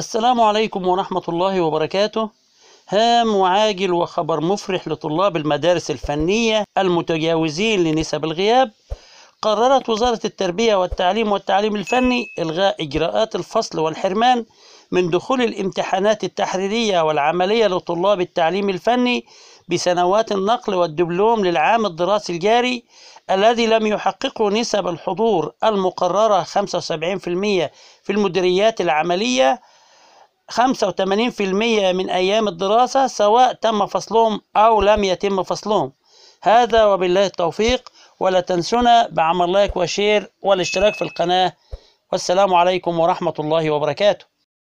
السلام عليكم ورحمة الله وبركاته هام وعاجل وخبر مفرح لطلاب المدارس الفنية المتجاوزين لنسب الغياب قررت وزارة التربية والتعليم والتعليم الفني إلغاء إجراءات الفصل والحرمان من دخول الامتحانات التحريرية والعملية لطلاب التعليم الفني بسنوات النقل والدبلوم للعام الدراسي الجاري الذي لم يحققوا نسب الحضور المقررة 75% في المديريات العملية 85% من أيام الدراسة سواء تم فصلهم أو لم يتم فصلهم هذا وبالله التوفيق ولا تنسونا بعمل لايك وشير والاشتراك في القناة والسلام عليكم ورحمة الله وبركاته